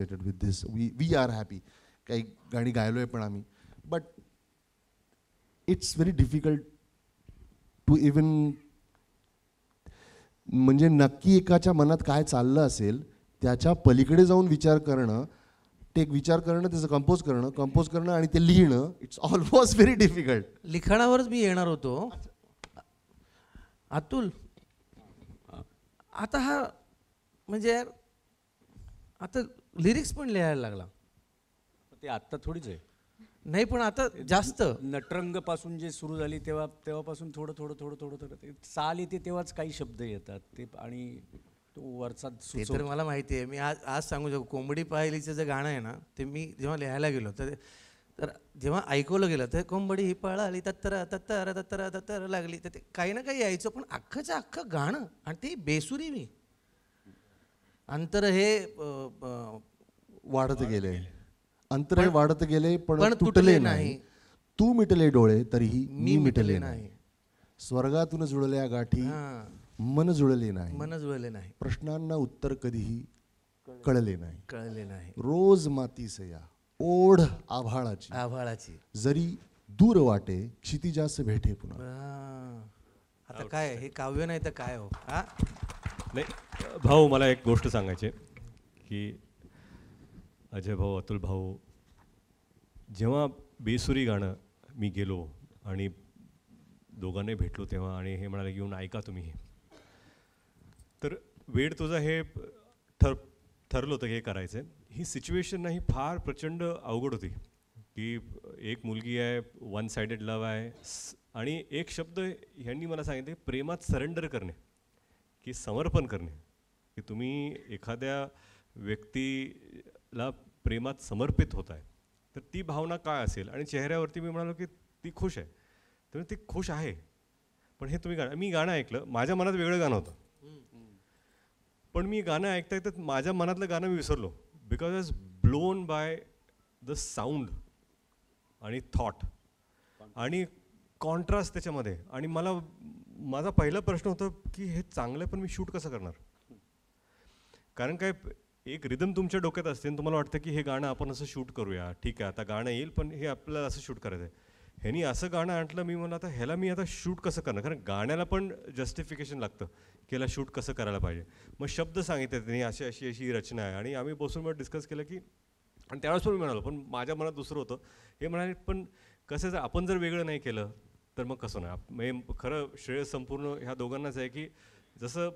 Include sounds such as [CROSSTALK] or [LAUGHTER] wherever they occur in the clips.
Related with this we are happy काही गाणी गायलो आहे पण आम्ही but it's very difficult to even म्हणजे नक्की एकाच्या मनात काय चाललं असेल त्याच्या पलीकडे जाऊन विचार करणं ते विचार करणं त्याचं कंपोज करणं कंपोज करणं आणि ते लिहिणं इट्स ऑलमोस्ट व्हेरी डिफिकल्ट लिखाणावरच मी येणार होतो अतुल आता हा म्हणजे आता लिरिक्स पण लिहायला लागला ते आत्ता थोडीच आहे नाही पण आता जास्त नटरंग पासून जे सुरू झाली तेव्हा तेव्हापासून थोडं थोडं थोडं थोडं थोडं ते चाल येते तेव्हाच काही शब्द येतात ते आणि तो वरचा तर मला माहिती आहे मी आज आज सांगू शकतो कोंबडी पाहिलीचं जे गाणं आहे ना ते मी जेव्हा लिहायला गेलो तर तर जेव्हा ऐकवलं गेलं तर कोंबडी ही पळाली तत्तर तत्तर तत्तर तत्तर लागली तर ते काही ना काही यायचं पण अख्खंचं अख्खं गाणं आणि ते बेसुरी मी अंतर हे वाढत गेले अंतर वाढत गेले पण तुटले नाही तू मिटले डोळे तरीही मी मिटले नाही स्वर्गातून जुळल्या गाठी मन जुळले नाही मन जुळले नाही प्रश्नांना उत्तर कधीही कळले नाही कळले नाही रोज मातीस या ओढ आभाळाची आभाळाची जरी दूर वाटे क्षितिजास भेटे पुन्हा आता काय हे काव्य नाही तर काय हो हा नाही भाऊ मला एक गोष्ट सांगायची की अजय भाऊ अतुल भाऊ जेव्हा बेसुरी गाणं मी गेलो आणि दोघांनाही भेटलो तेव्हा आणि हे म्हणाले येऊन ऐका तुम्ही तर वेळ तुझा हे ठर ठरलं होतं हे करायचं ही सिच्युएशन नाही ही फार प्रचंड अवघड होती की एक मुलगी आहे वन सायडेड लव आहे आणि एक शब्द ह्यांनी मला सांगितले प्रेमात सरेंडर करणे की समर्पण करणे की तुम्ही एखाद्या व्यक्तीला प्रेमात समर्पित होत आहे तर ती भावना काय असेल आणि चेहऱ्यावरती मी म्हणालो की ती खुश आहे तर ती खुश आहे पण हे तुम्ही गाणं मी गाणं ऐकलं माझ्या मनात वेगळं गाणं होतं पण मी गाणं ऐकता येतं माझ्या मनातलं गाणं मी विसरलो because I blown by the sound आणि थॉट आणि कॉन्ट्रास्ट त्याच्यामध्ये आणि मला माझा पहिला प्रश्न होता की हे चांगलं पण मी शूट कसं करणार कारण काय एक रिदम तुमच्या डोक्यात असते आणि तुम्हाला वाटतं की हे गाणं आपण असं शूट करूया ठीक आहे आता गाणं येईल पण हे आपल्याला असं शूट करायचं आहे ह्यानी असं गाणं आणलं मी म्हणलं आता ह्याला मी आता शूट कसं करणार कारण गाण्याला पण जस्टिफिकेशन लागतं की ह्याला शूट कसं करायला पाहिजे मग शब्द सांगितले त्यांनी अशी अशी अशी रचना आहे आणि आम्ही बसून मग डिस्कस केलं की आणि त्यावेळेस पण मी म्हणालो पण माझ्या मनात दुसरं होतं हे म्हणाले पण कसं जर आपण जर वेगळं नाही केलं तर मग कसं नाही खरं श्रेय संपूर्ण ह्या दोघांनाच आहे की जसं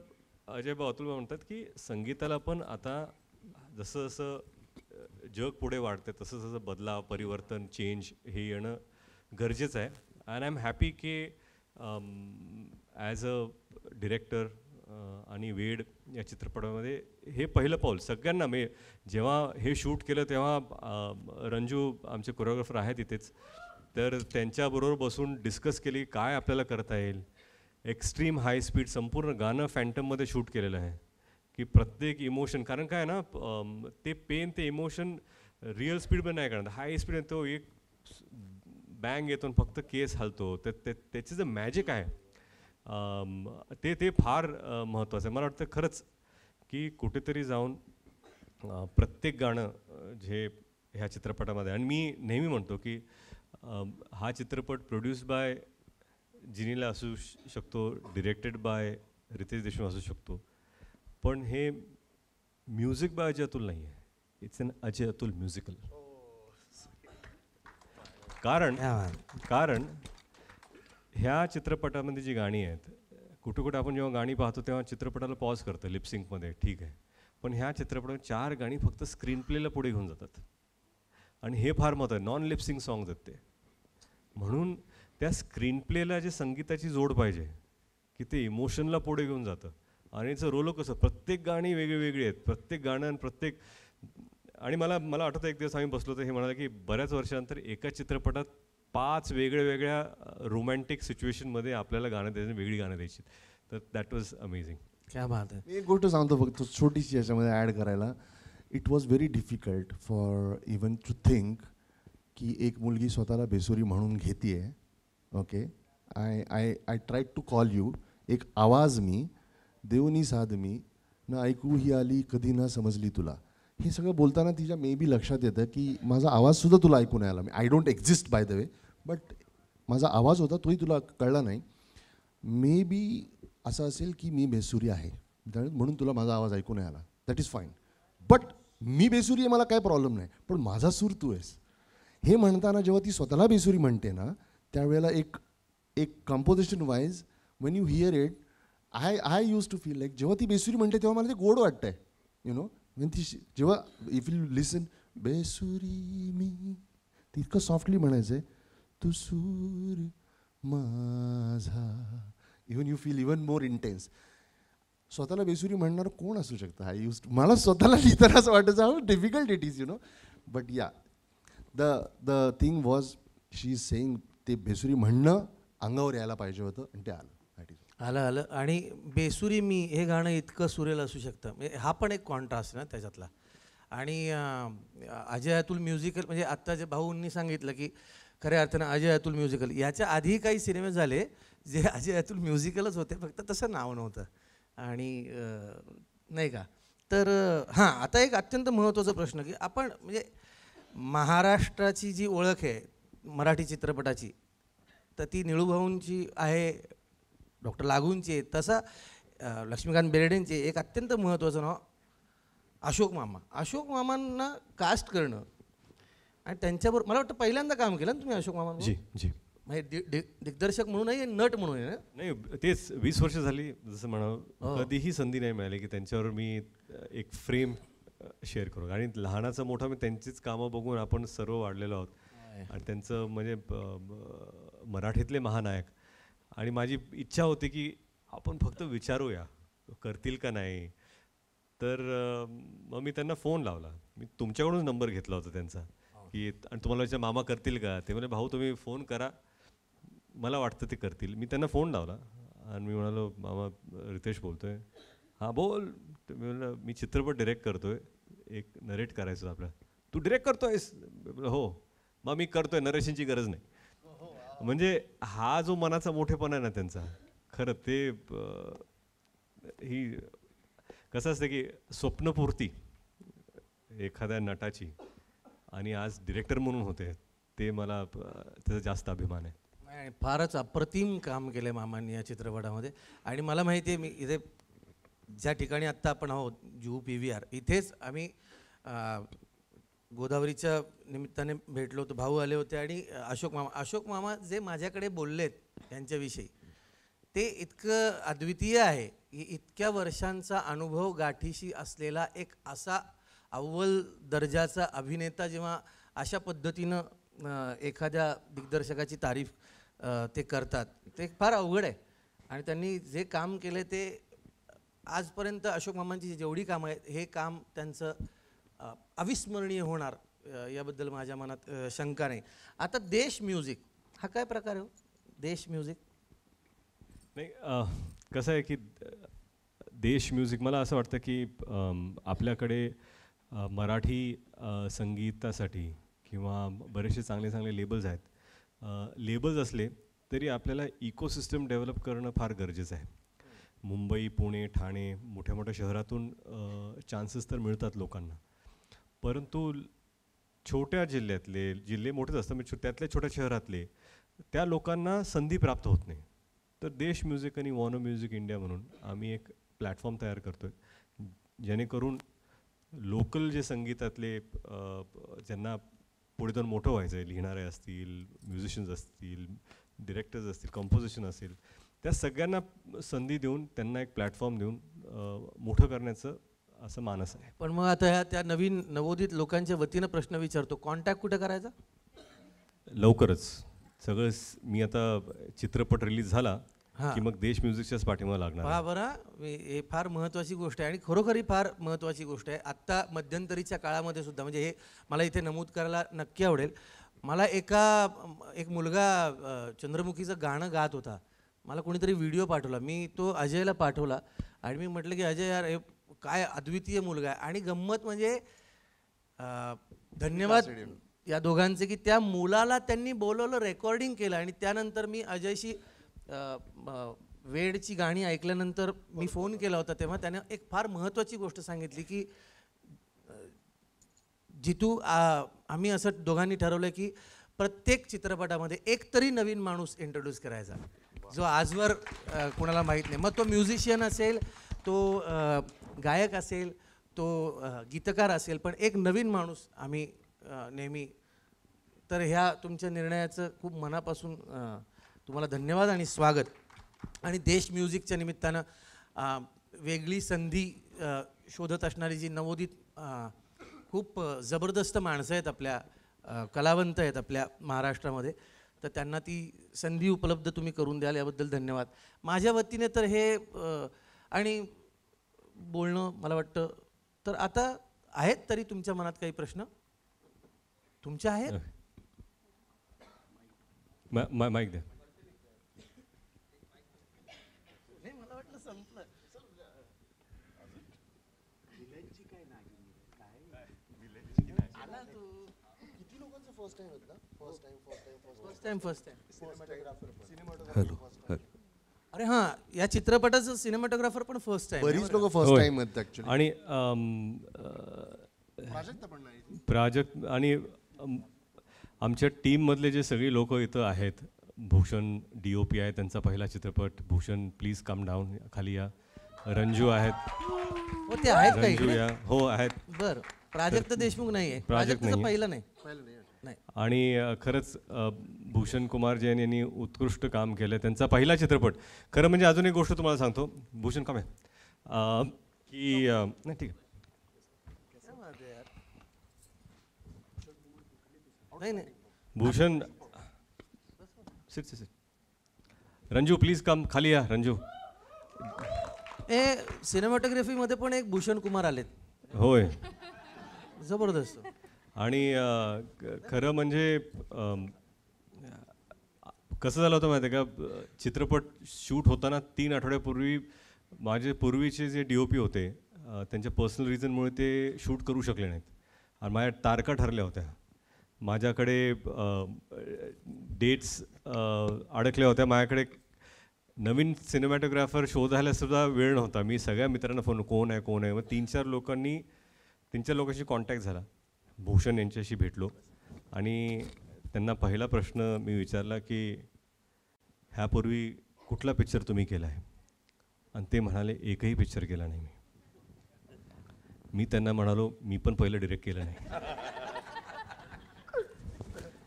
अजय अतुल म्हणतात की संगीताला पण आता जसं जसं जग पुढे वाढते तसं जसं बदलाव परिवर्तन चेंज हे येणं गरजेचं आहे अँड आय एम हॅपी की ॲज अ डिरेक्टर आणि वेड या चित्रपटामध्ये हे पहिलं पाऊल सगळ्यांना मी जेव्हा हे शूट केलं तेव्हा रंजू आमचे कोरिओग्राफर आहेत तिथेच तर त्यांच्याबरोबर बसून डिस्कस केली काय आपल्याला करता येईल एक्स्ट्रीम हाय स्पीड संपूर्ण गाणं फॅन्टममध्ये शूट केलेलं आहे की प्रत्येक इमोशन कारण काय ना ते पेन ते इमोशन रिअल स्पीडमध्ये नाही करणार हाय स्पीड तो एक बँग येतो फक्त केस हलतो तर ते त्याचं जे मॅजिक आहे ते ते फार महत्त्वाचं आहे मला वाटतं खरंच की कुठेतरी जाऊन प्रत्येक गाणं जे ह्या चित्रपटामध्ये आणि मी नेहमी म्हणतो की हा चित्रपट प्रोड्यूस बाय जिनीला असू शकतो डिरेक्टेड बाय रितेश देशमुख असू शकतो पण हे म्युझिक बाय अजय अतुल नाही आहे it's an Ajay Atul musical कारण कारण ह्या चित्रपटामध्ये जी गाणी आहेत कुठे कुठे आपण जेव्हा गाणी पाहतो तेव्हा चित्रपटाला पॉज करतो लिपसिंकमध्ये ठीक आहे पण ह्या चित्रपटात चार गाणी फक्त स्क्रीन प्लेला पुढे घेऊन जातात आणि हे फार महत्त्व आहे नॉन लिपसिंग सॉन्ग आहेत ते म्हणून त्या स्क्रीनप्लेला जे संगीताची जोड पाहिजे की ते इमोशनला पुढे घेऊन जातं आणि याचं रोल कसं प्रत्येक गाणी वेगळीवेगळी आहेत प्रत्येक गाणं आणि प्रत्येक आणि मला मला आठवतं एक दिवस आम्ही बसलो तर हे म्हणाले की बऱ्याच वर्षानंतर एका चित्रपटात पाच वेगळ्या वेगळ्या रोमॅन्टिक सिच्युएशनमध्ये आपल्याला गाणं द्यायचं वेगळी गाणं द्यायची तर दॅट वॉज अमेझिंग काय बात आहे एक गोष्ट सांगतो फक्त छोटीशी याच्यामध्ये ॲड करायला it was very difficult for even to think की एक मुलगी स्वतःला बेसुरी म्हणून घेते आहे okay I I I try to call you एक आवाज मी नी साध मी ना ऐकू ही आली कधी ना समजली तुला हे सगळं बोलताना तिच्या मे बी लक्षात येतं की माझा आवाजसुद्धा तुला ऐकून आला मी I don't exist by the way but माझा आवाज होता तोही तुला कळला नाही मे बी असं असेल की मी बेसुरी आहे म्हणून तुला माझा आवाज ऐकू नाही आला दॅट इज फाईन बट मी बेसुरी आहे मला काय प्रॉब्लेम नाही पण माझा सूर तू आहेस हे म्हणताना जेव्हा ती स्वतःला बेसुरी म्हणते ना त्यावेळेला एक एक composition wise when you hear it I I use to feel like जेव्हा ती बेसुरी म्हणते तेव्हा मला ते गोड आहे यु नो वेन ती जेव्हा इफ यू लिसन बेसुरी मी ती इतकं सॉफ्टली म्हणायचं आहे तू सूर माझा even you feel even more intense स्वतःला बेसुरी म्हणणार कोण असू शकतं आय यूज मला स्वतःला [LAUGHS] लिहिताना असं वाटायचं हा difficult it is you know but yeah the the thing was she is saying ते बेसुरी म्हणणं अंगावर यायला पाहिजे होतं आणि ते आलं आलं आलं आणि बेसुरी मी हे गाणं इतकं सुरेल असू शकतं म्हणजे हा पण एक कॉन्ट्रास्ट ना त्याच्यातला आणि अजय अतुल म्युझिकल म्हणजे आत्ता जे भाऊंनी सांगितलं की खऱ्या अर्थानं अजय अतुल म्युझिकल याच्या आधीही काही सिनेमे झाले जे [LAUGHS] अजय अतुल म्युझिकलच होते फक्त तसं नाव नव्हतं आणि नाही का तर हां आता एक अत्यंत महत्त्वाचा प्रश्न की आपण म्हणजे महाराष्ट्राची जी ओळख आहे मराठी चित्रपटाची तर ती निळूभाऊंची आहे डॉक्टर लागूंची तसा लक्ष्मीकांत बेर्डेंचे एक अत्यंत महत्त्वाचं नाव अशोक मामा अशोक मामांना कास्ट करणं आणि त्यांच्याबरोबर मला वाटतं पहिल्यांदा काम केलं ना तुम्ही अशोक मामा जी जी म्हणजे दिग्दर्शक दिग्दर्शक नाही नट म्हणून नाही तेच वीस वर्ष झाली जसं म्हणा हो. कधीही संधी नाही मिळाली की त्यांच्यावर मी एक फ्रेम शेअर करू आणि लहानाचं मोठा मी त्यांचीच कामं बघून आपण सर्व वाढलेलो आहोत आणि त्यांचं म्हणजे मराठीतले महानायक आणि माझी इच्छा होती की आपण फक्त विचारूया करतील का नाही तर मग मी त्यांना फोन लावला मी तुमच्याकडूनच नंबर घेतला होता त्यांचा हो. की आणि तुम्हाला विचार मामा करतील का ते म्हणजे भाऊ तुम्ही फोन करा मला वाटतं ते करतील मी त्यांना फोन लावला आणि मी म्हणालो मामा रितेश बोलतो आहे हां बोल मी म्हणलं मी चित्रपट डिरेक्ट करतो आहे एक नरेट करायचं आपला तू डिरेक्ट करतो आहेस हो मग मी करतोय नरेशनची गरज नाही म्हणजे हा जो मनाचा मोठेपणा आहे ना त्यांचा खरं ते ही कसं असतं की स्वप्नपूर्ती एखाद्या नटाची आणि आज डिरेक्टर म्हणून होते ते मला त्याचा जास्त अभिमान आहे फारच अप्रतिम काम केलं आहे मामांनी या चित्रपटामध्ये आणि मला माहिती आहे मी इथे ज्या ठिकाणी आत्ता आपण आहोत जू पी व्ही आर इथेच आम्ही गोदावरीच्या निमित्ताने भेटलो होतो भाऊ आले होते आणि अशोक मामा अशोक मामा जे माझ्याकडे बोललेत त्यांच्याविषयी ते इतकं अद्वितीय आहे की इतक्या वर्षांचा अनुभव गाठीशी असलेला एक असा अव्वल दर्जाचा अभिनेता जेव्हा अशा पद्धतीनं एखाद्या दिग्दर्शकाची तारीफ ते करतात ते फार अवघड आहे आणि त्यांनी जे काम केले ते आजपर्यंत अशोक मामांची जेवढी कामं आहेत हे काम त्यांचं अविस्मरणीय होणार याबद्दल माझ्या मनात शंका नाही आता देश म्युझिक हा काय प्रकार आहे हो? देश म्युझिक नाही कसं आहे की देश म्युझिक मला असं वाटतं की आपल्याकडे मराठी संगीतासाठी किंवा बरेचसे चांगले चांगले लेबल्स आहेत लेबल्स असले तरी आपल्याला इकोसिस्टम डेव्हलप करणं फार गरजेचं आहे मुंबई पुणे ठाणे मोठ्या मोठ्या शहरातून चान्सेस तर मिळतात लोकांना परंतु छोट्या जिल्ह्यातले जिल्हे मोठेच असतात म्हणजे त्यातल्या छोट्या शहरातले त्या लोकांना संधी प्राप्त होत नाही तर देश म्युझिक आणि वॉनो म्युझिक इंडिया म्हणून आम्ही एक प्लॅटफॉर्म तयार करतो आहे जेणेकरून लोकल जे संगीतातले ज्यांना पुढे जाऊन मोठं व्हायचं आहे लिहिणारे असतील म्युझिशियन्स असतील डिरेक्टर्स असतील कंपोजिशन असतील त्या सगळ्यांना संधी देऊन त्यांना एक प्लॅटफॉर्म देऊन मोठं करण्याचं असं मानस आहे पण मग आता ह्या त्या नवीन नवोदित लोकांच्या वतीनं प्रश्न विचारतो कॉन्टॅक्ट कुठे करायचा लवकरच सगळं मी आता चित्रपट रिलीज झाला की मग देश म्युझिकच्याच पाठिंबा लागणार आहे. बरं हे फार महत्त्वाची गोष्ट आहे आणि खरोखरी फार महत्त्वाची गोष्ट आहे आत्ता मध्यंतरीच्या काळामध्ये सुद्धा म्हणजे हे मला इथे नमूद करायला नक्की आवडेल मला एका एक मुलगा चंद्रमुखीचं गाणं गात होता मला कोणीतरी व्हिडिओ पाठवला मी तो अजयला पाठवला आणि मी म्हटलं की अजय यार हे काय अद्वितीय मुलगा आहे आणि गंमत म्हणजे धन्यवाद या दोघांचे की त्या मुलाला त्यांनी बोलवलं रेकॉर्डिंग केलं आणि त्यानंतर मी अजयशी वेडची गाणी ऐकल्यानंतर मी फोन केला होता तेव्हा त्याने एक फार महत्त्वाची गोष्ट सांगितली की जितू आम्ही असं दोघांनी ठरवलं की प्रत्येक चित्रपटामध्ये एकतरी नवीन माणूस इंट्रोड्यूस करायचा जो आजवर कोणाला माहीत नाही मग तो म्युझिशियन असेल तो गायक असेल तो गीतकार असेल पण एक नवीन माणूस आम्ही नेहमी तर ह्या तुमच्या निर्णयाचं खूप मनापासून तुम्हाला धन्यवाद आणि स्वागत आणि देश म्युझिकच्या निमित्तानं वेगळी संधी शोधत असणारी जी नवोदित खूप जबरदस्त माणसं आहेत आपल्या कलावंत आहेत आपल्या महाराष्ट्रामध्ये तर त्यांना ती संधी उपलब्ध तुम्ही करून द्याल याबद्दल धन्यवाद माझ्या वतीने तर हे आणि बोलणं मला वाटतं तर आता आहेत तरी तुमच्या मनात काही प्रश्न तुमच्या आहेत माईक द्या मला वाटलं संपलं first time first time first time first time hello hello अरे हा या चित्रपटाचं सिनेमॅटोग्राफर पण फर्स्ट आहे बरीच लोक फर्स्ट टाइम आहेत आणि प्राजक्त आणि आमच्या टीम मधले जे सगळी लोक इथं आहेत भूषण डी ओ पी आहे त्यांचा पहिला चित्रपट भूषण प्लीज कम डाऊन खाली या रंजू आहेत हो आहेत रंजू या हो आहेत बर प्राजक्त देशमुख नाहीये प्राजक्त नाही. पहिलं नाही आणि खरंच भूषण कुमार जैन यांनी उत्कृष्ट काम केलं त्यांचा पहिला चित्रपट खरं म्हणजे अजून एक गोष्ट तुम्हाला सांगतो भूषण काम आहे की नाही ठीक आहे भूषण रंजू प्लीज कम खाली या रंजू ए मध्ये पण एक भूषण कुमार आलेत होय जबरदस्त आणि खरं म्हणजे कसं झालं होतं माहिती आहे का चित्रपट शूट होताना तीन आठवड्यापूर्वी माझे पूर्वीचे जे डी ओ पी होते त्यांच्या पर्सनल रिझनमुळे ते शूट करू शकले नाहीत आणि माझ्या तारका ठरल्या होत्या माझ्याकडे डेट्स अडकल्या होत्या माझ्याकडे नवीन सिनेमॅटोग्राफर शोधायलासुद्धा वेळ नव्हता मी सगळ्या मित्रांना फोन कोण आहे कोण आहे मग तीन चार लोकांनी तीन चार लोकांशी कॉन्टॅक्ट झाला भूषण यांच्याशी भेटलो आणि त्यांना पहिला प्रश्न मी विचारला की ह्यापूर्वी कुठला पिक्चर तुम्ही केला आहे आणि ते म्हणाले एकही पिक्चर केला नाही मी मी त्यांना म्हणालो मी पण पहिलं डिरेक्ट केलं नाही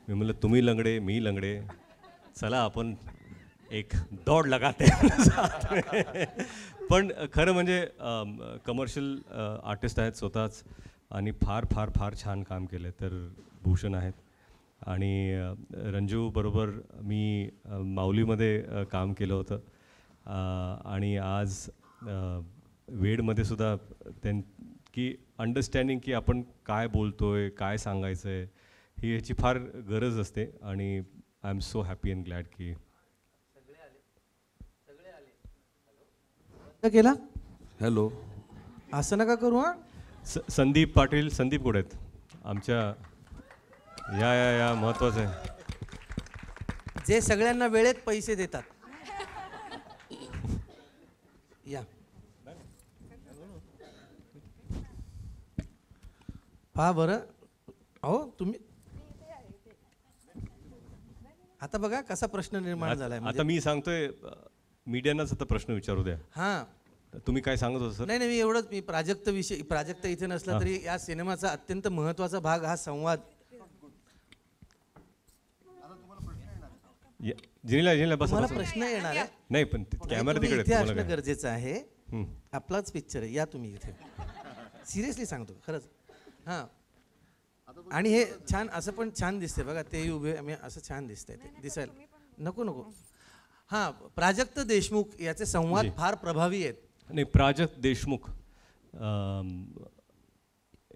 मी म्हटलं तुम्ही लंगडे मी लंगडे चला आपण एक दौड लगाते पण खरं म्हणजे कमर्शियल आर्टिस्ट आहेत स्वतःच आणि फार फार फार छान काम केलं तर भूषण आहेत आणि रंजू बरोबर मी माऊलीमध्ये काम केलं होतं आणि आज वेडमध्ये सुद्धा त्यां की अंडरस्टँडिंग की आपण काय बोलतो आहे काय सांगायचं आहे ही याची फार गरज असते आणि I am so happy and glad की केला हॅलो असं नका करू हा स संदीप पाटील संदीप गोडेत आमच्या या या या महत्वाचं आहे जे सगळ्यांना वेळेत पैसे देतात या पहा बरं अहो तुम्ही आता बघा कसा प्रश्न निर्माण झालाय आता मी सांगतोय मीडियानाच आता प्रश्न विचारू द्या हा तुम्ही काय सांगत होता नाही नाही मी एवढंच मी प्राजक्त विषय प्राजक्त इथे नसला तरी या सिनेमाचा अत्यंत महत्वाचा भाग हा संवाद जिनीला जिनीला बस प्रश्न येणार आहे नाही पण कॅमेरा तिकडे गरजेचं आहे आपलाच पिक्चर आहे या तुम्ही इथे सिरियसली सांगतो खरंच हा आणि हे छान असं पण छान दिसते बघा ते उभे आम्ही असं छान दिसतंय ते दिसायला नको नको हा प्राजक्त देशमुख याचे संवाद फार प्रभावी आहेत नाही प्राजक्त देशमुख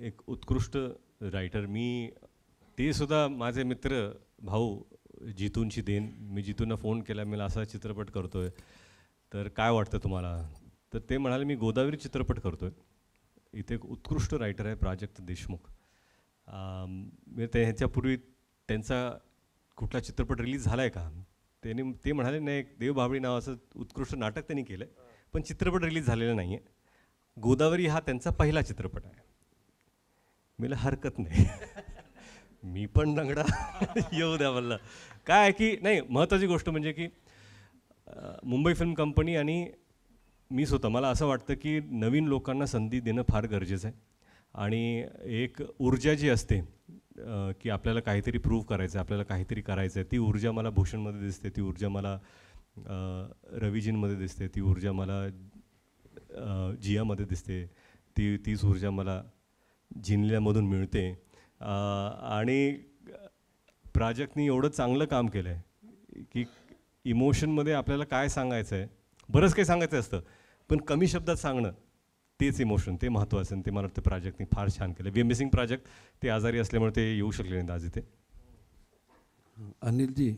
एक उत्कृष्ट रायटर मी ते सुद्धा माझे मित्र भाऊ जितूनची देन मी जितूंना फोन केला मी असा चित्रपट करतो आहे तर काय वाटतं तुम्हाला तर ते म्हणाले मी गोदावरी चित्रपट करतो आहे इथे एक उत्कृष्ट रायटर आहे प्राजक्त देशमुख मी ते ह्याच्यापूर्वी त्यांचा कुठला चित्रपट रिलीज झाला आहे का त्यांनी ते म्हणाले नाही एक देवबाबळी नावाचं उत्कृष्ट नाटक त्यांनी केलं पण चित्रपट रिलीज झालेला नाही आहे गोदावरी हा त्यांचा पहिला चित्रपट आहे मला हरकत नाही [LAUGHS] मी पण लंगडा [LAUGHS] येऊ द्या म्हणलं काय की नाही महत्त्वाची गोष्ट म्हणजे की मुंबई फिल्म कंपनी आणि मी स्वतः मला असं वाटतं की नवीन लोकांना संधी देणं फार गरजेचं आहे आणि एक ऊर्जा जी असते की आपल्याला काहीतरी प्रूव्ह करायचं आहे आपल्याला काहीतरी करायचं आहे ती ऊर्जा मला भूषणमध्ये दिसते ती ऊर्जा मला रवीजींमध्ये दिसते ती ऊर्जा मला जियामध्ये दिसते ती तीच ऊर्जा मला जिनल्यामधून मिळते आणि प्राजक्तनी एवढं चांगलं काम केलं आहे की इमोशनमध्ये आपल्याला काय सांगायचं आहे बरंच काही सांगायचं असतं पण कमी शब्दात सांगणं तेच इमोशन ते महत्त्वाचं ते मला वाटतं प्राजक्तनी फार छान केलं वी मिसिंग प्राजक्त ते आजारी असल्यामुळे ते येऊ शकले नाहीत आज इथे अनिलजी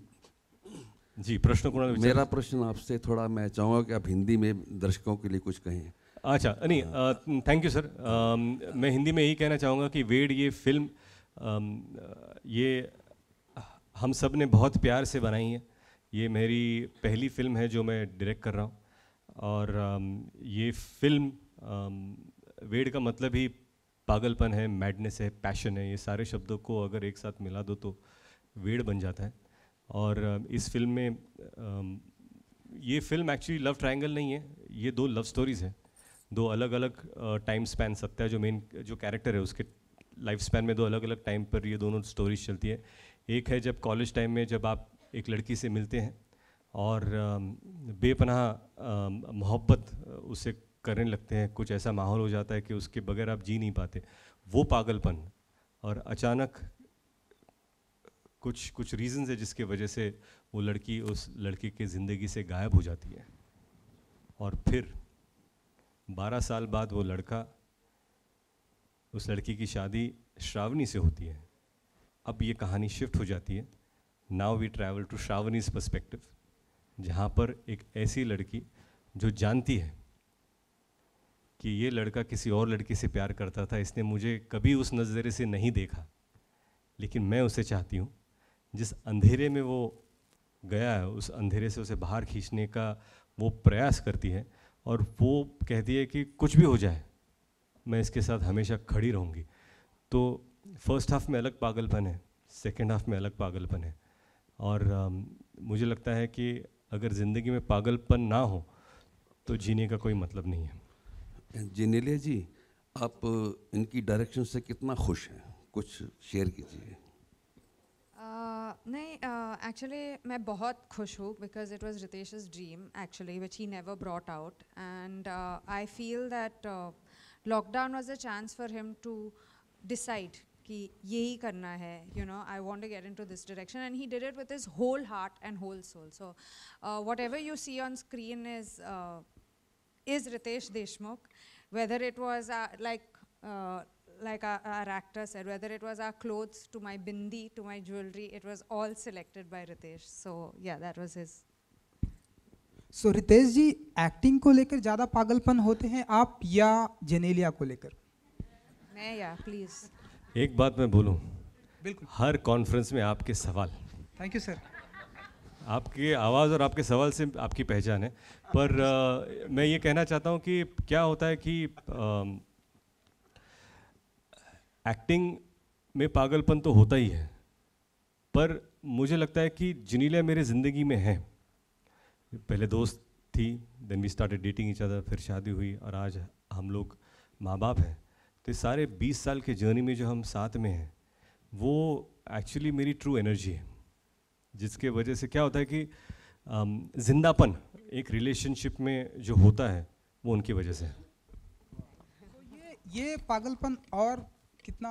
जी प्रश्न कोणाला मेरा प्रश्न आपसे थोडा मैं चाहूंगा की आप हिंदी में दर्शकों के लिए कुछ कहें अच्छा नहीं थैंक यू सर आ, मैं हिंदी में यही कहना चाहूँगा कि वेड ये फिल्म ये हम सब ने बहुत प्यार से बनाई है ये मेरी पहली फिल्म है जो मैं डायरेक्ट कर रहा हूँ और ये फिल्म वेड का मतलब ही पागलपन है मैडनेस है पैशन है ये सारे शब्दों को अगर एक साथ मिला दो तो वेड बन जाता है और इस फिल्म में ये फिल्म एक्चुअली लव ट्रायंगल नहीं है ये दो लव स्टोरीज़ हैं दो अलग अलग टाइम स्पैन सकता है जो मेन जो कैरेक्टर है उसके लाइफ स्पैन में दो अलग अलग टाइम पर ये दोनों स्टोरीज चलती है एक है जब कॉलेज टाइम में जब आप एक लड़की से मिलते हैं और बेपनाह मोहब्बत उसे करने लगते हैं कुछ ऐसा माहौल हो जाता है कि उसके बगैर आप जी नहीं पाते वो पागलपन और अचानक कुछ कुछ रीजंस है जिसके वजह से वो लड़की उस लड़के के ज़िंदगी से गायब हो जाती है और फिर 12 साल बाद वो लड़का उस लड़की की शादी श्रावणी से होती है अब ये कहानी शिफ्ट हो जाती है now we travel to Shravani perspective जहाँ पर एक ऐसी लड़की जो जानती है कि ये लड़का किसी और लड़की से प्यार करता था इसने मुझे कभी उस नज़रे से नहीं देखा लेकिन मैं उसे चाहती हूँ जिस अंधेरे में वो गया है उस अंधेरे से उसे बाहर खींचने का वो प्रयास करती है और वो कहती है कि कुछ भी हो जाए मैं इसके साथ हमेशा खड़ी रहूँगी तो फर्स्ट हाफ़ में अलग पागलपन है सेकेंड हाफ़ में अलग पागलपन है और um, मुझे लगता है कि अगर ज़िंदगी में पागलपन ना हो तो जीने का कोई मतलब नहीं है नीले जी आप इनकी डायरेक्शन से कितना खुश हैं कुछ शेयर कीजिए नहीं एक्चुअली मैं बहुत खुश हूँ because it was Ritesh dream actually which he never brought out and I feel that lockdown was a chance for him to decide ki yehi karna hai you know i want to get into this direction and he did it with his whole heart and whole soul so uh, whatever you see on screen is uh, is ritesh deshmukh whether it was uh, like like our, our actor said whether it was our clothes to my bindi to my jewelry it was all selected by ritesh so yeah that was his so Ritesh ji acting को लेकर ज़्यादा पागलपन होते हैं आप या जेनेलिया को लेकर मैं या प्लीज़ एक बात मैं बोलूँ बिल्कुल हर कॉन्फ्रेंस में आपके सवाल थैंक यू सर आपके आवाज़ और आपके सवाल से आपकी पहचान है पर आ, मैं ये कहना चाहता हूँ कि क्या होता है कि आ, एक्टिंग में पागलपन तो होता ही है पर मुझे लगता है कि जिनीलिया मेरे ज़िंदगी में है पहले दोस्त थी then we started dating each other फिर शादी हुई और आज हम लोग माँ बाप हैं तो सारे 20 साल के जर्नी में जो हम साथ में हैं वो एक्चुअली मेरी ट्रू एनर्जी है जिसके वजह से क्या होता है कि जिंदापन एक रिलेशनशिप में जो होता है वो उनकी वजह से तो ये ये पागलपन और कितना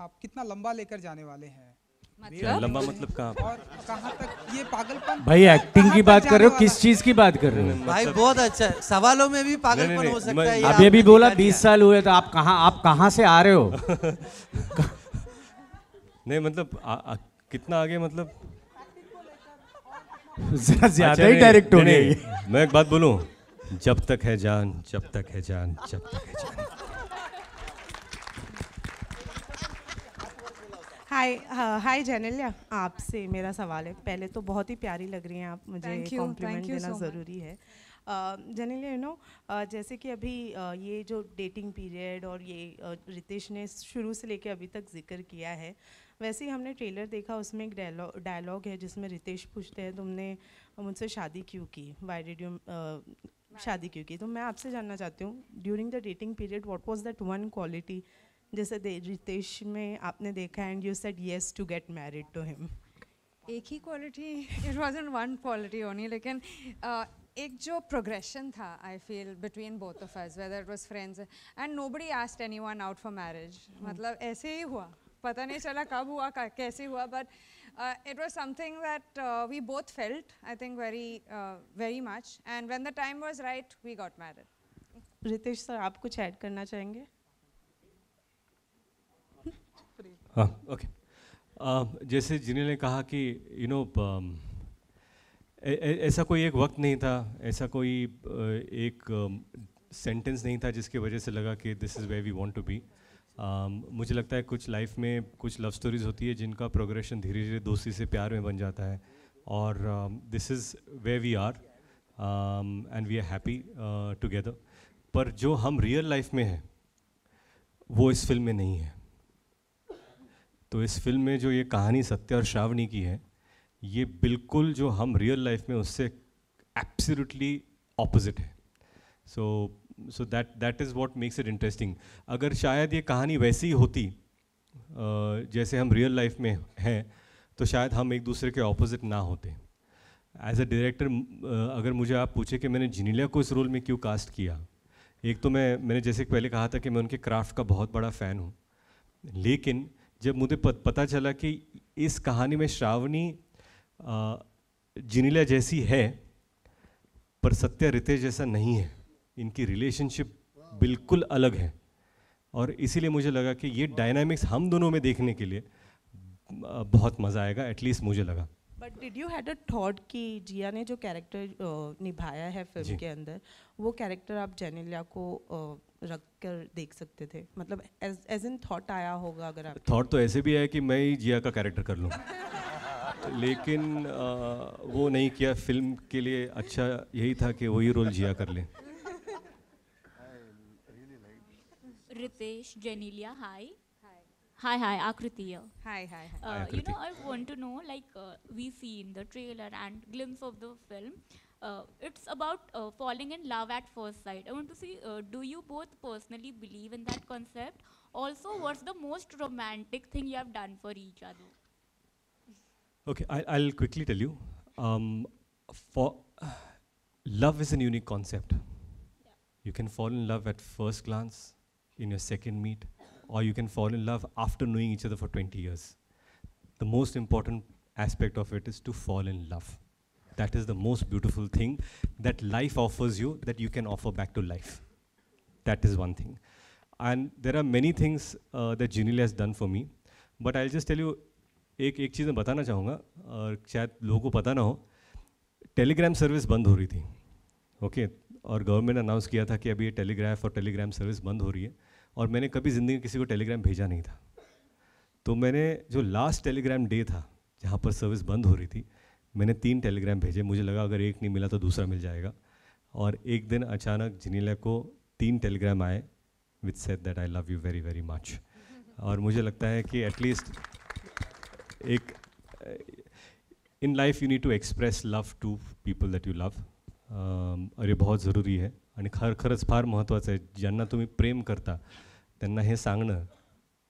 आप कितना लंबा लेकर जाने वाले हैं मतलब लंबा मतलब कहाँ और कहाँ तक ये पागलपन भाई एक्टिंग की बात कर रहे हो किस चीज की बात कर रहे हो भाई बहुत अच्छा सवालों में भी पागलपन हो सकता है अभी अभी बोला बीस साल हुए तो आप कहाँ आप कहाँ से आ रहे हो [LAUGHS] नहीं मतलब आ, आ, कितना आगे मतलब ज्यादा अच्छा, ही डायरेक्ट हो गई मैं एक बात बोलू जब तक है जान जब तक है जान जब तक है जान हाय हाय जेनेलिया आपसे मेरा सवाल है पहले तो बहुत ही प्यारी लग रही हैं आप मुझे कॉम्प्लीमेंट देना so ज़रूरी है जैनलिया यू नो जैसे कि अभी uh, ये जो डेटिंग पीरियड और ये uh, रितेश ने शुरू से लेके अभी तक जिक्र किया है वैसे ही हमने ट्रेलर देखा उसमें एक डायलॉग डायलॉग है जिसमें रितेश पूछते हैं तुमने मुझसे शादी क्यों की वाई डिड यू शादी क्यों की तो मैं आपसे जानना चाहती हूँ during the dating period what was that one quality जैसे दे रितेश में आपने देखा and you said yes to get married to him एक ही quality it was one quality only लेकिन एक जो प्रोग्रेशन था I feel between both of us whether it was friends and nobody asked any out for marriage मतलब ऐसे ही हुआ पता नहीं चला कब हुआ कैसे हुआ but it was something that we both felt I think very very much and much. The time was right we got married Ritesh sir आप कुछ ऐड करना चाहेंगे ओके हाँ। um, जैसे जिन्होंने कहा कि यू नो um, ऐसा कोई एक वक्त नहीं था ऐसा कोई एक सेंटेंस um, नहीं था जिसकी वजह से लगा कि this is way we want to be मुझे लगता है कुछ लाइफ में कुछ लव स्टोरीज़ होती है जिनका प्रोग्रेशन धीरे धीरे दोस्ती से प्यार में बन जाता है और this is way we are and we are happy together पर जो हम रियल लाइफ में हैं वो इस फिल्म में नहीं है तो इस फिल्म में जो ये कहानी सत्य और श्रावणी की है ये बिल्कुल जो हम रियल लाइफ में उससे एब्सोल्युटली ऑपोजिट है so so that that is what makes it interesting अगर शायद ये कहानी वैसी ही होती जैसे हम रियल लाइफ में हैं तो शायद हम एक दूसरे के ऑपोजिट ना होते एज अ डायरेक्टर अगर मुझे आप पूछे कि मैंने जिनीलिया को इस रोल में क्यों कास्ट किया एक तो मैं मैंने जैसे पहले कहा था कि मैं उनके क्राफ्ट का बहुत बड़ा फ़ैन हूँ लेकिन जब मुझे पता चला कि इस कहानी में श्रावणी जिनीला जैसी है पर सत्य रितेश जैसा नहीं है इनकी रिलेशनशिप बिल्कुल अलग है और इसीलिए मुझे लगा कि ये डायनामिक्स हम दोनों में देखने के लिए बहुत मज़ा आएगा एटलीस्ट मुझे लगा but did you had a thought कि जिया ने जो कैरेक्टर निभाया है फिल्म के अंदर वो कैरेक्टर आप जेनेलिया को रख कर देख सकते थे मतलब एज इन थॉट आया होगा अगर आप थॉट तो ऐसे भी है कि मैं ही जिया का कैरेक्टर कर लूँ तो लेकिन आ, वो नहीं किया फिल्म के लिए अच्छा यही था कि वही रोल जिया कर ले रितेश जेनिलिया हाय हाय हाय Akriti high high hi, hi. Uh, hi you know, I want to know, like, uh, we see in the trailer and Uh, it's about uh, falling in love at first sight. I want to see, uh, do you both personally believe in that concept? Also, what's the most romantic thing you have done for each other? Okay, I, will quickly tell you. Um, for love is a unique concept. You can fall in love at first glance, in your second meet, or you can fall in love after knowing each other for 20 years. The most important aspect of it is to fall in love that is the most beautiful thing that life offers you that you can offer back to life. That is one thing. And there are many things uh, that Genial has done for me. But I'll just tell you, एक एक चीज़ मैं बताना चाहूँगा और शायद लोगों को पता ना हो टेलीग्राम सर्विस बंद हो रही थी ओके okay? और गवर्नमेंट ने अनाउंस किया था कि अभी ये टेलीग्राफ और टेलीग्राम सर्विस बंद हो रही है और मैंने कभी ज़िंदगी में किसी को टेलीग्राम भेजा नहीं था तो मैंने जो लास्ट टेलीग्राम डे था जहाँ पर सर्विस बंद हो रही थी मैंने तीन टेलीग्राम भेजे मुझे लगा अगर एक नहीं मिला तो दूसरा मिल जाएगा और एक दिन अचानक जिनीला को तीन टेलीग्राम आए with set that I love you very very much और मुझे लगता है कि एटलीस्ट एक in life you need to express love to people that you love अरे बहुत जरूरी आहे आणि खर खरंच फार महत्त्वाचं आहे ज्यांना तुम्ही प्रेम करता त्यांना हे सांगणं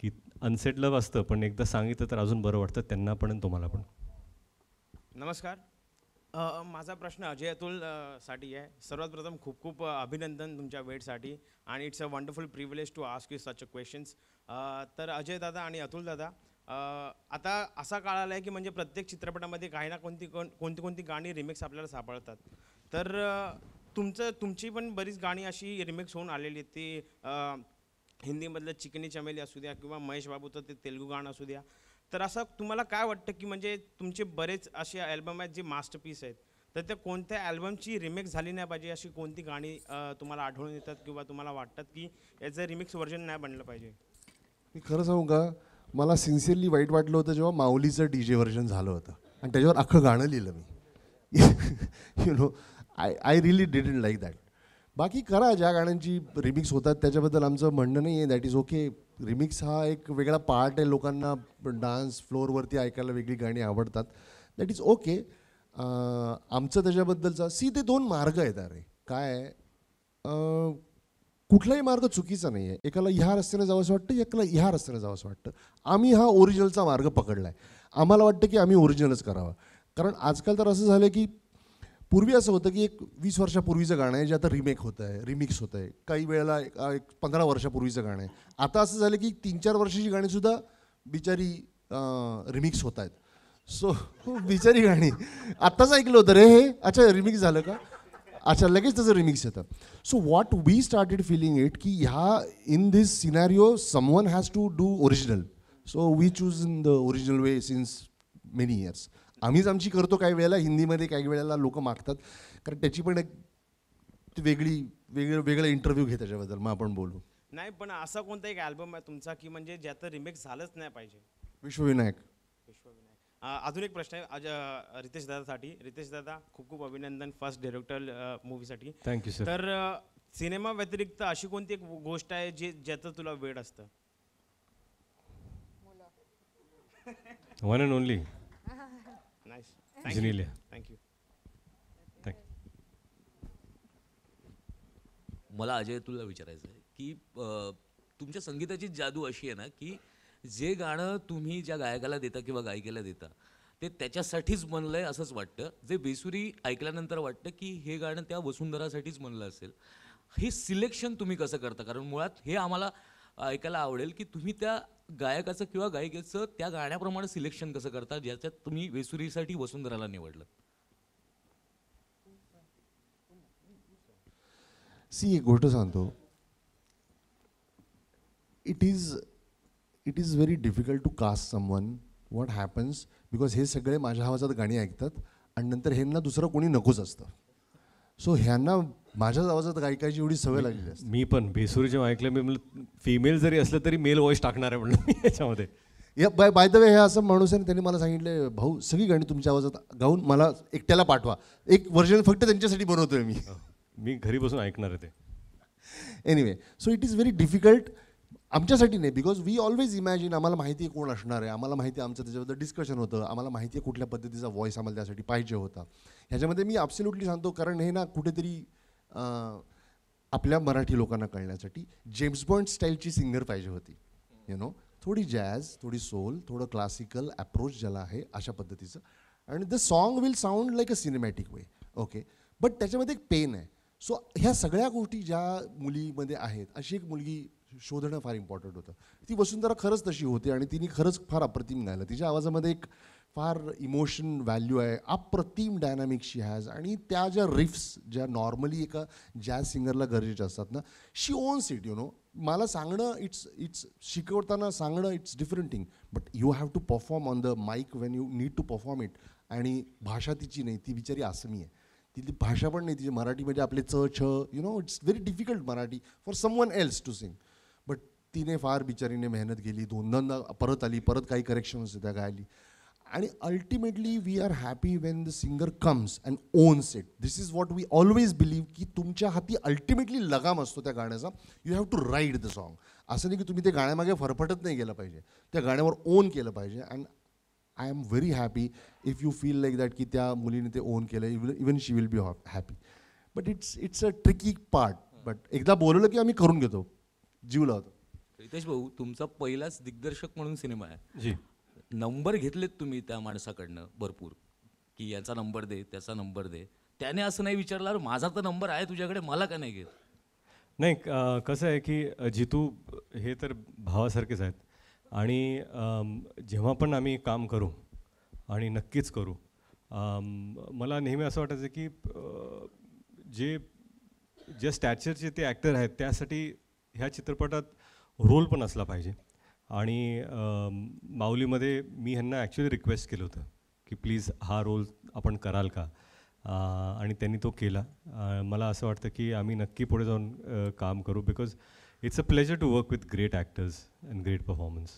की अनसेट लव असतं पण एकदा सांगितलं तर अजून बरं वाटतं त्यांना पण तुम्हाला पण नमस्कार माझा प्रश्न अजय अतुल साठी आहे सर्वात प्रथम खूप खूप अभिनंदन तुमच्या वेळसाठी आणि it's a wonderful privilege to ask you such a questions तर अजय दादा आणि अतुल दादा आता असा काळ आला आहे की म्हणजे प्रत्येक चित्रपटामध्ये काही ना कोणती कोण कोणती कोणती गाणी रिमिक्स आपल्याला सापडतात तर तुमचं तुमची पण बरीच गाणी अशी रिमिक्स होऊन आलेली आहेत ती हिंदीमधलं चिकनी चमेली असू द्या किंवा महेश बाबूचं ते तेलगू गाणं असू द्या तर असं तुम्हाला काय वाटतं की म्हणजे तुमचे बरेच असे ॲल्बम आहेत जे मास्टरपीस आहेत तर त्या कोणत्या ॲल्बमची रिमेक्स झाली नाही पाहिजे अशी कोणती गाणी तुम्हाला आढळून येतात किंवा तुम्हाला वाटतात की याचं रिमिक्स व्हर्जन नाही बनलं पाहिजे मी खरं सांगू का मला सिन्सिअरली वाईट वाटलं होतं जेव्हा माऊलीचं डी जे व्हर्जन झालं होतं आणि त्याच्यावर अख्खं गाणं लिहिलं मी you know I I really didn't like that बाकी करा ज्या गाण्यांची रिमिक्स होतात त्याच्याबद्दल आमचं म्हणणं नाही आहे दॅट इज ओके रिमिक्स हा एक वेगळा पार्ट आहे लोकांना डान्स फ्लोअरवरती ऐकायला वेगळी गाणी आवडतात दॅट इज ओके आमचं त्याच्याबद्दलचा सी ते दोन मार्ग आहेत अरे काय कुठलाही मार्ग चुकीचा नाही आहे एकाला ह्या रस्त्याने जावं वाटतं एकाला ह्या रस्त्याने जावंसं वाटतं आम्ही हा ओरिजिनलचा मार्ग पकडला आहे आम्हाला वाटतं की आम्ही ओरिजिनलच करावा कारण आजकाल तर असं झालं की पूर्वी असं होतं की एक वीस वर्षापूर्वीचं गाणं आहे जे आता रिमेक होत आहे रिमिक्स होत आहे काही वेळेला एक पंधरा वर्षापूर्वीचं गाणं आहे आता असं झालं की तीन चार वर्षाची गाणीसुद्धा बिचारी रिमिक्स होत आहेत सो बिचारी गाणी आत्ताच ऐकलं होतं रे हे अच्छा रिमिक्स झालं का अच्छा लगेच त्याचं रिमिक्स येतं so what we started feeling it की ह्या in this scenario someone has to do original so we choose in the original way since many years आम्हीच आमची करतो काही वेळेला हिंदीमध्ये काही वेळेला लोक मागतात कारण त्याची पण एक वेगळी वेगळं वेगळा इंटरव्ह्यू घे त्याच्याबद्दल मग आपण बोलू नाही पण असा कोणता एक अल्बम आहे तुमचा की म्हणजे ज्याचं रिमेक झालंच नाही पाहिजे विश्वविनायक विश्वविनायक अजून एक प्रश्न आहे रितेश दादासाठी रितेश दादा खूप खूप अभिनंदन फर्स्ट डिरेक्टर मूवीसाठी थँक्यू सर तर सिनेमा व्यतिरिक्त अशी कोणती एक गोष्ट आहे जे ज्याचं तुला वेळ असतं one and only Thank Zinile. You. Thank you. Thank you. मला अजय तुला विचारायचं आहे की तुमच्या संगीताची जादू अशी आहे ना की जे गाणं तुम्ही ज्या गायकाला देता किंवा गायिकेला देता ते त्याच्यासाठीच बनलं आहे असंच वाटतं जे बेसुरी ऐकल्यानंतर वाटतं की हे गाणं त्या वसुंधरासाठीच बनलं असेल हे सिलेक्शन तुम्ही कसं करता कारण मुळात हे आम्हाला ऐकायला आवडेल की तुम्ही त्या गायकाचं किंवा गायिकेचं त्या गाण्याप्रमाणे सिलेक्शन कसं करतात ज्याच्यात तुम्ही वेसुरीसाठी वसुंधराला निवडलं सी एक गोष्ट सांगतो it is it is very difficult to cast someone what happens because हे सगळे माझ्या आवाजात गाणी ऐकतात आणि नंतर ह्यांना दुसरं कोणी नकोच असतं सो ह्यांना माझ्याच आवाजात गायकाची एवढी सवय लागली असते मी पण बेसुरी जेव्हा ऐकलं मी म्हणलं फिमेल जरी असलं तरी मेल वॉइस टाकणार आहे म्हणलं मी [LAUGHS] याच्यामध्ये या बाय बाय द वे हे असं माणूस आहे त्यांनी मला सांगितलं भाऊ सगळी गाणी तुमच्या आवाजात गाऊन मला एकट्याला पाठवा एक व्हर्जन फक्त त्यांच्यासाठी बनवतोय मी हो, मी घरी बसून ऐकणार आहे ते anyway so it is very difficult आमच्यासाठी नाही बिकॉज वी ऑलवेज इमॅजिन आम्हाला माहिती आहे कोण असणार आहे आम्हाला माहिती आहे आमचं त्याच्याबद्दल डिस्कशन होतं आम्हाला माहिती आहे कुठल्या पद्धतीचा व्हॉईस आम्हाला त्यासाठी पाहिजे होता ह्याच्यामध्ये मी ॲब्सल्युटली सांगतो कारण हे ना कुठेतरी आपल्या मराठी लोकांना कळण्यासाठी जेम्स बॉन्ड स्टाईलची सिंगर पाहिजे होती यु नो थोडी जॅज थोडी सोल थोडं क्लासिकल अप्रोच ज्याला आहे अशा पद्धतीचं आणि the song will sound like a cinematic way okay but त्याच्यामध्ये एक पेन आहे सो ह्या सगळ्या गोष्टी ज्या मुलीमध्ये आहेत अशी एक मुलगी शोधणं फार इम्पॉर्टंट होतं ती वसुंधरा खरंच तशी होती आणि तिने खरंच फार अप्रतिम गायला तिच्या आवाजामध्ये एक फार इमोशन व्हॅल्यू आहे अप्रतिम डायनामिक शी हॅज आणि त्या ज्या रिफ्स ज्या नॉर्मली एका ज्या सिंगरला गरजेच्या असतात ना she owns it you know मला सांगणं इट्स इट्स शिकवताना सांगणं it's different thing but you have to perform on the mic when you need to perform it आणि भाषा तिची नाही ती बिचारी आसमी आहे तिथली भाषा पण नाही तिची मराठी म्हणजे आपले च छ you know it's very difficult Marathi for someone else to sing तिने फार बिचारीने मेहनत केली दोन दोनदा परत आली परत काही करेक्शन सुद्धा गायली आणि ultimately we are happy when the singer comes and owns it this is what we always believe की तुमच्या हाती अल्टिमेटली लगाम असतो त्या गाण्याचा you have to ride the song असं नाही की तुम्ही ते गाण्यामागे फरफटत नाही गेलं पाहिजे त्या गाण्यावर ओन केलं पाहिजे and I am very happy if you feel like that की त्या मुलीने ते ओन केलं even she will be happy but it's it's a tricky part but एकदा बोलवलं की आम्ही करून घेतो जीव लावतो रितेश भाऊ तुमचा पहिलाच दिग्दर्शक म्हणून सिनेमा आहे जी नंबर घेतलेत तुम्ही त्या माणसाकडनं भरपूर की याचा नंबर दे त्याचा नंबर दे त्याने असं नाही विचारलं माझा तर नंबर आहे तुझ्याकडे मला का नाही घेत नाही कसं आहे की जितू हे तर भावासारखेच आहेत आणि जेव्हा पण आम्ही काम करू आणि नक्कीच करू मला नेहमी असं वाटायचं की जे जे ज्या स्टॅचरचे ते ॲक्टर आहेत त्यासाठी ह्या चित्रपटात रोल पण असला पाहिजे आणि माऊलीमध्ये मी ह्यांना ॲक्च्युली रिक्वेस्ट केलं होतं की प्लीज हा रोल आपण कराल का आणि त्यांनी तो केला मला असं वाटतं की आम्ही नक्की पुढे जाऊन काम करू because it's a pleasure to work with great actors and great performance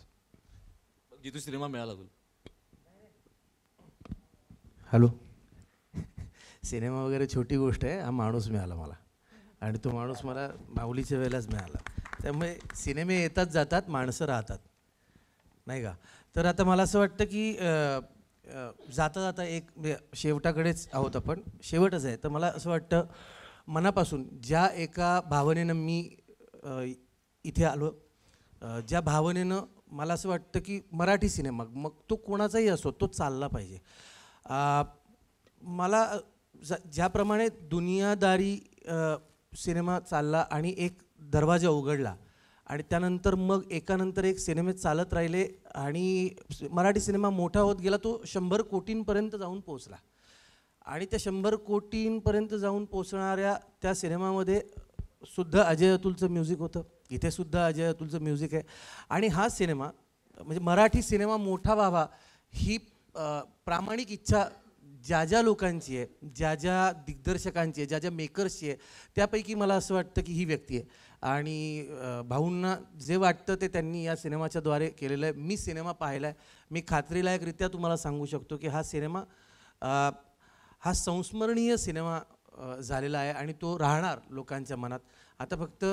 Jitu cinema मिळाला हॅलो [LAUGHS] सिनेमा वगैरे छोटी गोष्ट आहे हा माणूस मिळाला मला आणि तो माणूस मला माऊलीच्या वेळेलाच मिळाला त्यामुळे सिनेमे येतात जातात माणसं राहतात नाही का तर आता मला असं वाटतं की जाता जाता एक म्हणजे शेवटाकडेच आहोत आपण शेवटच आहे तर मला असं वाटतं मनापासून ज्या एका भावनेनं मी इथे आलो ज्या भावनेनं मला असं वाटतं की मराठी सिनेमा मग तो कोणाचाही असो तो चालला पाहिजे मला ज्याप्रमाणे दुनियादारी सिनेमा चालला आणि एक दरवाजा उघडला आणि त्यानंतर मग एकानंतर एक सिनेमे चालत राहिले आणि मराठी सिनेमा मोठा होत गेला तो शंभर कोटींपर्यंत जाऊन पोचला आणि त्या शंभर कोटींपर्यंत जाऊन पोचणाऱ्या त्या सिनेमामध्ये सुद्धा अजय अतुलचं म्युझिक होतं इथेसुद्धा अजय अतुलचं म्युझिक आहे आणि हा सिनेमा म्हणजे मराठी सिनेमा मोठा व्हावा ही प्रामाणिक इच्छा ज्या ज्या लोकांची आहे ज्या ज्या दिग्दर्शकांची आहे ज्या ज्या मेकर्सची आहे त्यापैकी मला असं वाटतं की ही व्यक्ती आहे आणि भाऊंना जे वाटतं ते त्यांनी या सिनेमाच्याद्वारे केलेलं आहे मी सिनेमा पाहिला आहे मी खात्रीलायकरित्या तुम्हाला सांगू शकतो की हा सिनेमा हा संस्मरणीय सिनेमा झालेला आहे आणि तो राहणार लोकांच्या मनात आता फक्त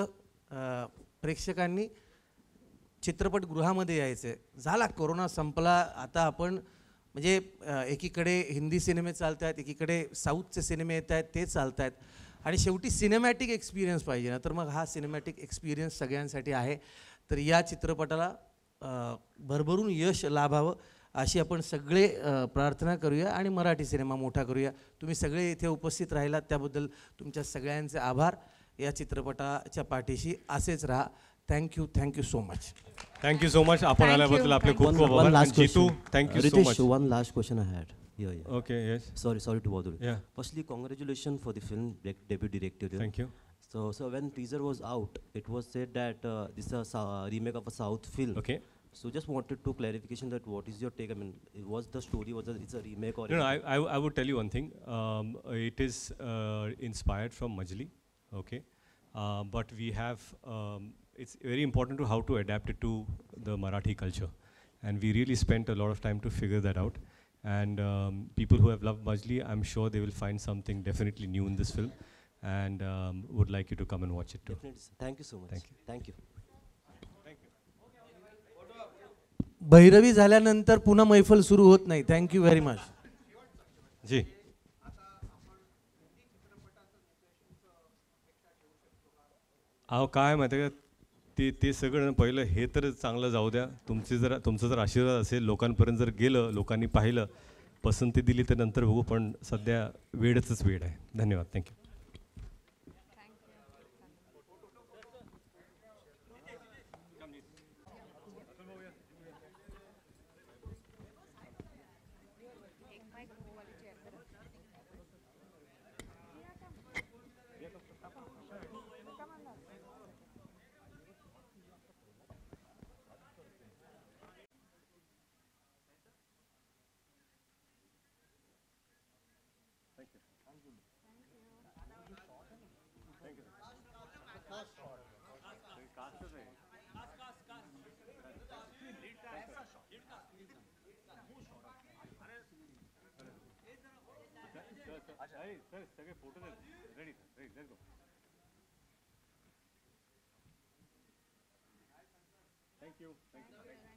प्रेक्षकांनी चित्रपटगृहामध्ये यायचं आहे झाला कोरोना संपला आता आपण म्हणजे एकीकडे हिंदी सिनेमे चालत आहेत एकीकडे साऊथचे सिनेमे येत आहेत ते चालत आहेत आणि शेवटी सिनेमॅटिक एक्सपिरियन्स पाहिजे ना तर मग हा सिनेमॅटिक एक्सपिरियन्स सगळ्यांसाठी आहे तर या चित्रपटाला भरभरून यश लाभावं अशी आपण सगळे प्रार्थना करूया आणि मराठी सिनेमा मोठा करूया तुम्ही सगळे इथे उपस्थित राहिलात त्याबद्दल तुमच्या सगळ्यांचे आभार या चित्रपटाच्या पाठीशी असेच राहा Thank you, thank you so much. Thank you so much. खूप खूप आभार आणि Jitu thank you so much Ritesh, one last question I had. Yeah, yeah. Okay Sorry, sorry to bother you. Yeah. Firstly, congratulations for the film debut director. Thank you. So, so when teaser was out, it was said that uh, this is a remake of a South film. Okay. So just wanted to clarification that what is your take? I mean, was the story was it- it's a remake or No, no, I, I, I would tell you one thing. Um, it is uh, inspired from Majli, okay? Uh, but we have um, it's very important to how to adapt it to the Marathi culture. And we really spent a lot of time to figure that out. And um, people who have loved Majli, I'm sure they will find something definitely new in this film and um, would like you to come and watch it too. Definitely. Thank you so much. Thank you. Thank you. Bhairavi झाल्यानंतर पुन्हा मैफल सुरू होत नाही thank you very much जी अहो काय माहिती ते ते सगळं पहिलं हे तर चांगलं जाऊ द्या तुमचे जर तुमचं जर आशीर्वाद असेल लोकांपर्यंत जर गेलं लोकांनी पाहिलं पसंती दिली तर नंतर बघू पण सध्या वेळच वेळ आहे धन्यवाद थँक्यू अच्छा अरे सर सगळे photo ready ready let's thank you thank you